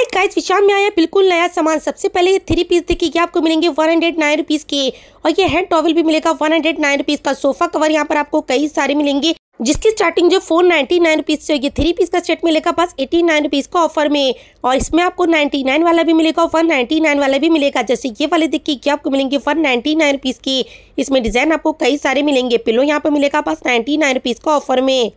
अरे गाइस विशाल में आया बिल्कुल नया सामान सबसे पहले ये थ्री पीस देखिए आपको मिलेंगे वन हंड्रेड नाइन रुपीज़ के और ये हैंड टॉवल भी मिलेगा वन हंड्रेड नाइन रुपीज़ का सोफा कवर यहाँ पर आपको कई सारे मिलेंगे जिसकी स्टार्टिंग जो फोर नाइन्टी नाइन रुपीज़ से होगी थ्री पीस का सेट मिलेगा बस एटी नाइन रुपीज़ का ऑफर में और इसमें आपको नाइन्टी नाइन वाला भी मिलेगा वन नाइन्टी नाइन वाला भी मिलेगा जैसे ये वाले देखिए कि आपको मिलेंगे वन नाइन्टी नाइन रुपीज़ की इसमें डिज़ाइन आपको कई सारे मिलेंगे पिलो यहाँ पर मिलेगा बस नाइन्टी नाइन रुपीज़ का ऑफर में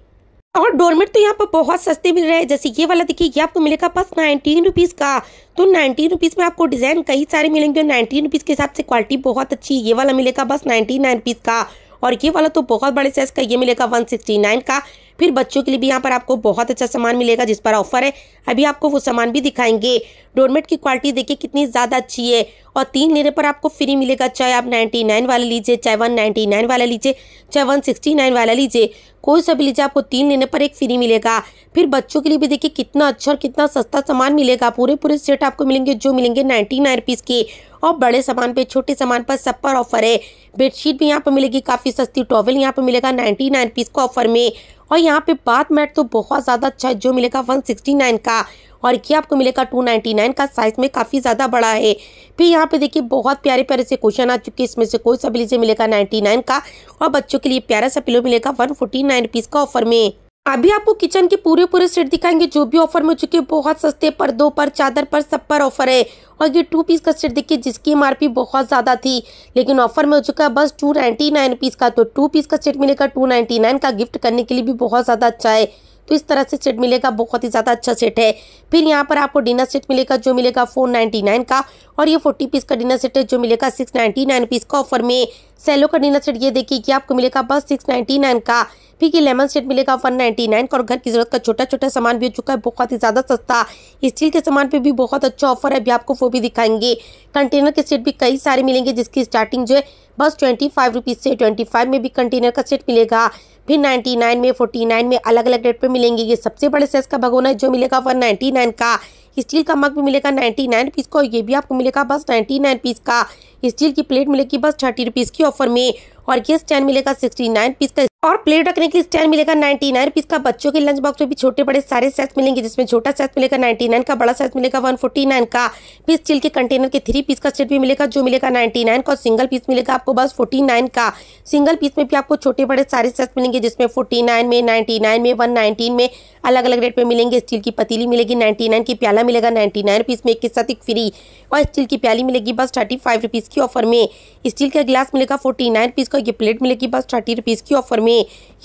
और डोरमेट तो यहाँ पर बहुत सस्ते मिल रहे हैं जैसे ये वाला देखिए ये आपको मिलेगा बस नाइनटीन रुपीज़ का तो नाइनटीन रुपीज़ में आपको डिज़ाइन कई सारे मिलेंगे और नाइनटीन रुपीज़ के हिसाब से क्वालिटी बहुत अच्छी ये वाला मिलेगा बस नाइनटी नाइन का और ये वाला तो बहुत बड़े साइज़ का ये मिलेगा वन सिक्सटी नाइन का फिर बच्चों के लिए भी यहाँ पर आपको बहुत अच्छा सामान मिलेगा जिस पर ऑफर है अभी आपको वो सामान भी दिखाएंगे डोरमेट की क्वालिटी देखिए कितनी ज़्यादा अच्छी है और तीन लेने पर आपको फ्री मिलेगा चाहे आप नाइन्टी नाइन वाला लीजिए चाहे वन नाइन वाला लीजिए चाहे वन सिक्सटी नाइन वाला लीजिए कोई सा भी लीजिए आपको तीन लेने पर एक फ्री मिलेगा फिर बच्चों के लिए भी देखिए कितना अच्छा और कितना सस्ता सामान मिलेगा पूरे पूरे सेट आपको मिलेंगे जो मिलेंगे नाइन्टी नाइन रुपीज़ के और बड़े सामान पे छोटे सामान पर सब पर ऑफर है बेडशीट भी यहाँ पर मिलेगी काफ़ी सस्ती टॉवल यहाँ पर मिलेगा नाइन्टी नाइन पीस का ऑफर में और यहाँ पे बात मैट तो बहुत ज़्यादा अच्छा है जो मिलेगा 169 का और ये आपको मिलेगा 299 का साइज़ में काफ़ी ज़्यादा बड़ा है फिर यहाँ पे देखिए बहुत प्यारे प्यारे से क्वेश्चन आ चुके हैं इसमें से कोई सा भी से मिलेगा 99 का और बच्चों के लिए प्यारा सा पिलो मिलेगा वन फोर्टी का ऑफर में अभी आपको किचन के पूरे पूरे सेट दिखाएंगे जो भी ऑफर में चुके बहुत सस्ते पर दो पर चादर पर सब पर ऑफर है और ये टू पीस का सेट देखिए जिसकी एम बहुत ज़्यादा थी लेकिन ऑफर में हो चुका है बस टू नाइन्टी नाइन पीस का तो टू पीस का सेट मिलेगा टू नाइन्टी नाइन का गिफ्ट करने के लिए भी बहुत ज़्यादा अच्छा है तो इस तरह से सेट मिलेगा बहुत ही ज़्यादा अच्छा सेट है फिर यहाँ पर आपको डिनर सेट मिलेगा जो मिलेगा फोर नाइन्टी नाइन का और ये फोर्टी पीस का डिनर सेट है जो मिलेगा सिक्स नाइन्टी नाइन पीस का ऑफर में सेलो का डिनर सेट ये देखिए कि आपको मिलेगा बस सिक्स नाइन्टी नाइन का फिर ये लेमन सेट मिलेगा वन नाइन्टी नाइन का और घर की जरूरत का छोटा छोटा सामान भी हो चुका है बहुत ही ज़्यादा सस्ता स्टील के सामान पर भी बहुत अच्छा ऑफर है अभी आपको वो भी दिखाएंगे कंटेनर के सेट भी कई सारे मिलेंगे जिसकी स्टार्टिंग जो है बस ट्वेंटी फाइव रुपीज़ से ट्वेंटी फाइव में भी कंटेनर का सेट मिलेगा फिर नाइन्टी नाइन में फोर्टी नाइन में अलग अलग रेट पर मिलेंगे ये सबसे बड़े साइज़ का भगोना है जो मिलेगा वन नाइन्टी नाइन का स्टील का मग भी मिलेगा नाइन्टी नाइन पीस का ये भी आपको मिलेगा बस नाइन्टी नाइन पीस का स्टील की प्लेट मिलेगी बस थर्टी रुपीज की ऑफर में और ये स्टैंड मिलेगा सिक्सटी नाइन पीस का और प्लेट रखने के लिए स्टैंड मिलेगा नाइन्टी नाइन पीस का बच्चों के लंच बॉक्स में भी छोटे बड़े सारे सेट मिलेंगे जिसमें छोटा सेट मिलेगा नाइन्टी नाइन का बड़ा सेट मिलेगा वन फोर्टी नाइन का फिर स्टील के कंटेनर के थ्री पीस का सेट भी मिलेगा जो मिलेगा नाइन्टी नाइन का सिंगल पीस मिलेगा आपको बस फोर्टी नाइन का सिंगल पीस में भी आपको छोटे बड़े सारे सेट मिलेंगे जिसमें फोर्टी नाइन में नाइन्टी नाइन में वन नाइनटीन में अलग अलग रेट में मिलेंगे स्टील की पतीली मिलेगी नाइन्टी नाइन की प्याला मिलेगा नाइन्टी नाइन पीस में एक साथ एक फ्री और स्टील की प्याली मिलेगी बस थर्टी फाइव रुपीज़ की ऑफर में स्टील का ग्लास मिलेगा फोर्टी नाइन पीस का ये प्लेट मिलेगी बस थर्टी रुपीज़ की ऑफर में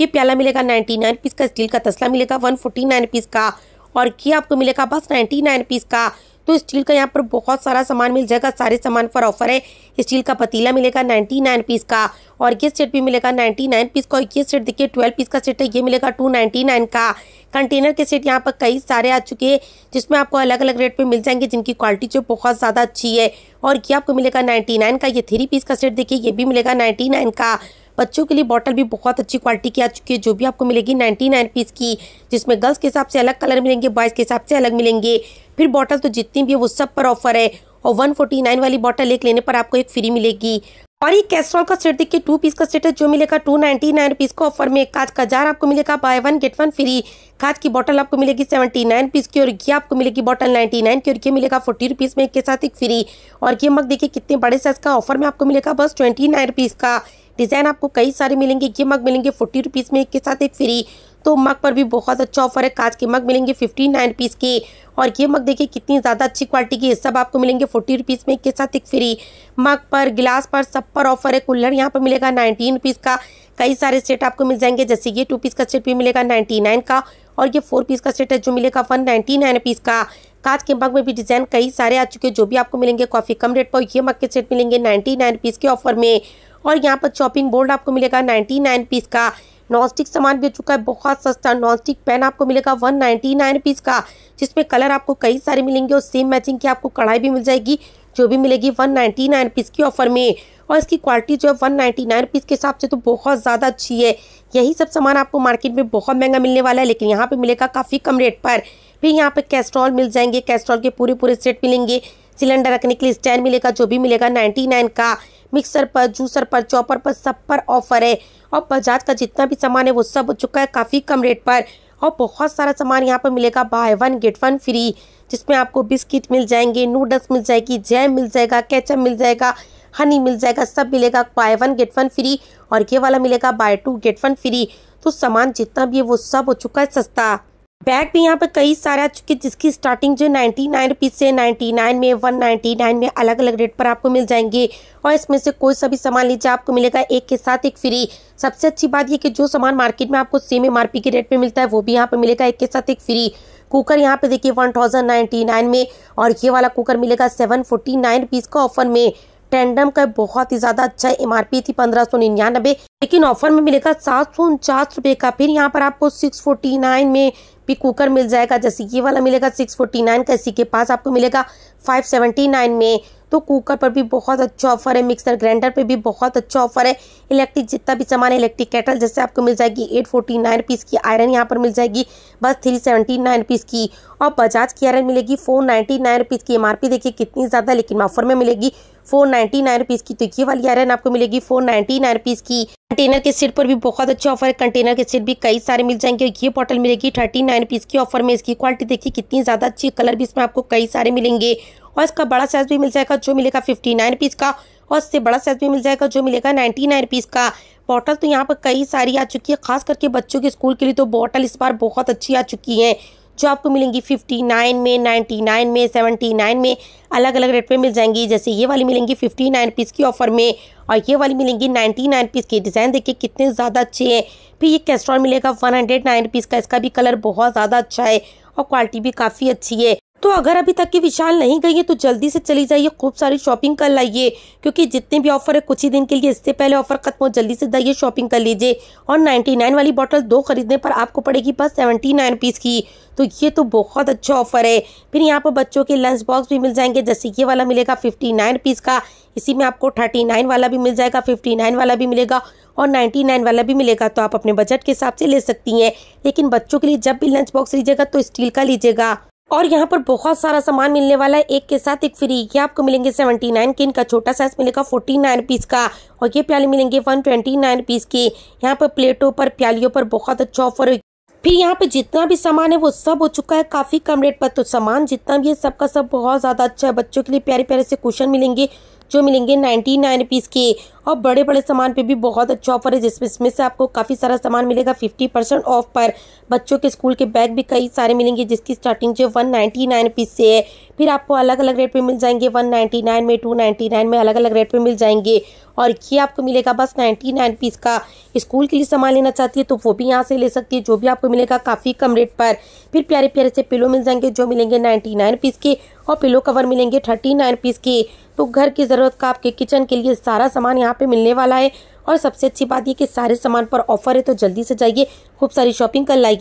ये प्याला मिलेगा नाइन्टी नाइन पीस का स्टील का तसला मिलेगा वन फोर्टी नाइन पीस का और ये आपको मिलेगा बस नाइन्टी नाइन पीस का तो स्टील का यहाँ पर बहुत सारा सामान मिल जाएगा सारे सामान पर ऑफर है स्टील का पतीला मिलेगा नाइन्टी नाइन पीस का और ये सेट भी मिलेगा नाइन्टी नाइन पीस का और ये सेट देखिए ट्वेल्व पीस का सेट है ये मिलेगा टू नाइन्टी नाइन का कंटेनर के सेट यहाँ पर कई सारे आ चुके हैं जिसमें आपको अलग अलग रेट पे मिल जाएंगे जिनकी क्वालिटी जो बहुत ज़्यादा अच्छी है और ये आपको मिलेगा नाइन्टी नाइन का ये थ्री पीस का सेट देखिए ये भी मिलेगा नाइन्टी नाइन का बच्चों के लिए बॉटल भी बहुत अच्छी क्वालिटी की आ चुकी है जो भी आपको मिलेगी नाइन्टी नाइन पीस की जिसमें गर्ल्स के हिसाब से अलग कलर मिलेंगे बॉयज़ के हिसाब से अलग मिलेंगे फिर बॉटल तो जितनी भी है वो सब पर ऑफर है और नाइन वाली बॉटल एक लेने पर आपको एक फ्री मिलेगी और ये कैस्ट्रॉल का सेट देखिए टू पीस का सेट है जो मिलेगा टू नाइनटी नाइन पीस का ऑफर में कांच का जार आपको मिलेगा buy one get one free कांच की बॉटल आपको मिलेगी सेवेंटी नाइन पीस की और ये आपको मिलेगी बॉटल नाइनटी नाइन की और ये मिलेगा फोर्टी रुपीज़ में के साथ एक फ्री और ये मग देखिए कितने बड़े साइज का ऑफर में आपको मिलेगा बस ट्वेंटी नाइन पीस का डिज़ाइन आपको कई सारे मिलेंगे ये मग मिलेंगे फोर्टी रुपीज़ में एक के साथ एक फ्री तो मग पर भी बहुत अच्छा ऑफर है कांच के मग मिलेंगे फिफ्टी नाइन रुपीज़ के और ये मग देखिए कितनी ज़्यादा अच्छी क्वालिटी की है सब आपको मिलेंगे फोर्टी रुपीज़ में एक के साथ एक फ्री मग पर गिलास पर सब पर ऑफर है कुल्लर यहाँ पर मिलेगा नाइनटीन रुपीज़ का कई सारे सेट आपको मिल जाएंगे जैसे ये टू पीस का सेट भी मिलेगा नाइन्टी नाइन का और ये फोर पीस का सेट है जो मिलेगा वन नाइन्टी नाइन पीस का कांच के मग में भी डिज़ाइन कई सारे आ चुके हैं जो भी आपको मिलेंगे काफ़ी कम रेट पर ये मग के सेट मिलेंगे नाइन्टी नाइन पीस के ऑफर में और यहाँ पर चॉपिंग बोर्ड आपको मिलेगा नाइन्टी नाइन पीस का नॉनस्टिक सामान भी चुका है बहुत सस्ता नॉनस्टिक पेन आपको मिलेगा वन नाइन्टी नाइन पीस का जिसमें कलर आपको कई सारे मिलेंगे और सेम मैचिंग की आपको कढ़ाई भी मिल जाएगी जो भी मिलेगी वन नाइन्टी नाइन पीस की ऑफर में और इसकी क्वालिटी जो है वन नाइन्टी नाइन पीस के हिसाब से तो बहुत ज़्यादा अच्छी है यही सब सामान आपको मार्केट में बहुत महंगा मिलने वाला है लेकिन यहाँ पर मिलेगा काफ़ी कम रेट पर फिर यहाँ पर कैस्ट्रॉल मिल जाएंगे कैस्ट्रॉल के पूरे पूरे सेट मिलेंगे सिलेंडर रखने के लिए स्टैंड मिलेगा जो भी मिलेगा नाइन्टी नाइन का मिक्सर पर जूसर पर चॉपर पर सब पर ऑफर है और बजाज का जितना भी सामान है वो सब हो चुका है काफ़ी कम रेट पर और बहुत सारा सामान यहाँ पर मिलेगा buy one get one free जिसमें आपको बिस्किट मिल जाएंगे नूडल्स मिल जाएगी जैम मिल जाएगा कैचअप मिल जाएगा हनी मिल जाएगा सब मिलेगा buy one get one free और ये वाला मिलेगा buy two get one free तो सामान जितना भी है वो सब हो चुका है सस्ता बैग भी यहाँ पर कई सारे आ चुके जिसकी स्टार्टिंग जो नाइन्टी नाइन रुपीज़ से नाइन्टी नाइन में वन नाइन्टी नाइन में अलग अलग रेट पर आपको मिल जाएंगे और इसमें से कोई सा भी सामान लीजिए आपको मिलेगा एक के साथ एक फ्री सबसे अच्छी बात यह कि जो सामान मार्केट में आपको सेम एम आर के रेट पर मिलता है वो भी यहाँ पर मिलेगा एक के साथ एक फ्री कुकर यहाँ पे देखिए वन थाउजेंड नाइन्टी नाइन में और ये वाला कुकर मिलेगा सेवन फोर्टी नाइन रुपीज़ का ऑफर में टेंडम का बहुत ही ज़्यादा अच्छा एमआरपी थी पंद्रह सौ निन्यानबे लेकिन ऑफर में मिलेगा सात सौ उनचास रुपए का फिर यहाँ पर आपको सिक्स फोर्टी नाइन में भी कुकर मिल जाएगा जैसे ये वाला मिलेगा सिक्स फोर्टी नाइन का इसी के पास आपको मिलेगा फाइव सेवेंटी नाइन में तो कुकर पर भी बहुत अच्छा ऑफर है मिक्सर ग्राइंडर पर भी बहुत अच्छा ऑफर है इलेक्ट्रिक जितना भी सामान है इलेक्ट्रिक कैटल जैसे आपको मिल जाएगी एट फोर्टी नाइन रुपीज़ की आयरन यहाँ पर मिल जाएगी बस थ्री सेवेंटी नाइन पीस की और बजाज की आयरन मिलेगी फोर नाइन्टी नाइन रुपीज़ की एम आर पी देखिए कितनी ज़्यादा लेकिन ऑफर में मिलेगी फोर नाइन्टी नाइन रुपीज़ की तो ये वाली आयरन आपको मिलेगी फोर नाइन्टी नाइन रुपीज़ की कंटेनर के सेट पर भी बहुत अच्छा ऑफर है कंटेनर के सेट भी कई सारे मिल जाएंगे ये बॉटल मिलेगी थर्टी नाइन रुपीज़ की ऑफर में इसकी क्वालिटी देखिए कितनी ज़्यादा अच्छी कलर भी इसमें आपको कई सारे मिलेंगे और इसका बड़ा साइज भी मिल जाएगा जो मिलेगा फिफ्टी नाइन रुपीज़ का और इससे बड़ा साइज भी मिल जाएगा जो मिलेगा नाइन्टी नाइन रुपीज़ का बॉटल तो यहाँ पर कई सारी आ चुकी है खास करके बच्चों के स्कूल के लिए तो बॉटल इस बार बहुत अच्छी आ चुकी है जो आपको मिलेंगी फिफ्टी नाइन में नाइन्टी नाइन में सेवेंटी नाइन में अलग अलग रेट पे मिल जाएंगी जैसे ये वाली मिलेंगी फिफ्टी नाइन पीस की ऑफर में और ये वाली मिलेंगी नाइन्टी नाइन पीस की डिज़ाइन देखिए कितने ज़्यादा अच्छे हैं फिर ये कैस्ट्रॉल मिलेगा वन हंड्रेड नाइन पीस का इसका भी कलर बहुत ज़्यादा अच्छा है और क्वालिटी भी काफ़ी अच्छी है तो अगर अभी तक की विशाल नहीं गई है तो जल्दी से चली जाइए खूब सारी शॉपिंग कर लाइए क्योंकि जितने भी ऑफर है कुछ ही दिन के लिए इससे पहले ऑफर खत्म हो जल्दी से जाइए शॉपिंग कर लीजिए और 99 वाली बॉटल दो खरीदने पर आपको पड़ेगी बस 79 पीस की तो ये तो बहुत अच्छा ऑफर है फिर यहाँ पर बच्चों के लंच बॉक्स भी मिल जाएंगे जैसे ये वाला मिलेगा फिफ्टी नाइन पीस का इसी में आपको थर्टी नाइन वाला भी मिल जाएगा फिफ्टी नाइन वाला भी मिलेगा और नाइन्टी नाइन वाला भी मिलेगा तो आप अपने बजट के हिसाब से ले सकती हैं लेकिन बच्चों के लिए जब भी लंच बॉक्स लीजिएगा तो स्टील का लीजिएगा और यहाँ पर बहुत सारा सामान मिलने वाला है एक के साथ एक फ्री ये आपको मिलेंगे सेवेंटी नाइन के इनका छोटा साइज मिलेगा फोर्टी नाइन पीस का और ये प्याले मिलेंगे वन ट्वेंटी नाइन पीस के यहाँ पर प्लेटों पर प्यालियों पर बहुत अच्छा ऑफर फिर यहाँ पे जितना भी सामान है वो सब हो चुका है काफ़ी कम रेट पर तो सामान जितना भी है सबका सब बहुत ज़्यादा अच्छा है बच्चों के लिए प्यारे प्यारे से कुशन मिलेंगे जो मिलेंगे नाइनटी नाइन पीस के और बड़े बड़े सामान पे भी बहुत अच्छा ऑफर है जिसमें इसमें से आपको काफ़ी सारा सामान मिलेगा फिफ्टी परसेंट ऑफ पर बच्चों के स्कूल के बैग भी कई सारे मिलेंगे जिसकी स्टार्टिंग जो वन नाइन्टी नाइन से है फिर आपको अलग अलग रेट पे मिल जाएंगे वन नाइन्टी नाइन में टू नाइन्टी नाइन में अलग अलग रेट पे मिल जाएंगे और ये आपको मिलेगा बस नाइन्टी नाइन पीस का स्कूल के लिए सामान लेना चाहती है तो वो भी यहाँ से ले सकती है जो भी आपको मिलेगा काफ़ी कम रेट पर फिर प्यारे प्यारे से पिलो मिल जाएंगे जो मिलेंगे नाइन्टी नाइन पीस के और पिलो कवर मिलेंगे थर्टी नाइन पीस के तो घर की ज़रूरत का आपके किचन के लिए सारा सामान यहाँ पे मिलने वाला है और सबसे अच्छी बात ये कि सारे सामान पर ऑफर है तो जल्दी से जाइए खूब सारी शॉपिंग कर लाइए